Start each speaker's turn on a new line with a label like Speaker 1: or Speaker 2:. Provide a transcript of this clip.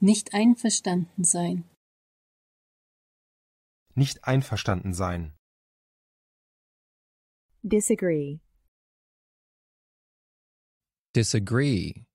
Speaker 1: Nicht einverstanden sein.
Speaker 2: Nicht einverstanden sein.
Speaker 1: Disagree.
Speaker 2: Disagree.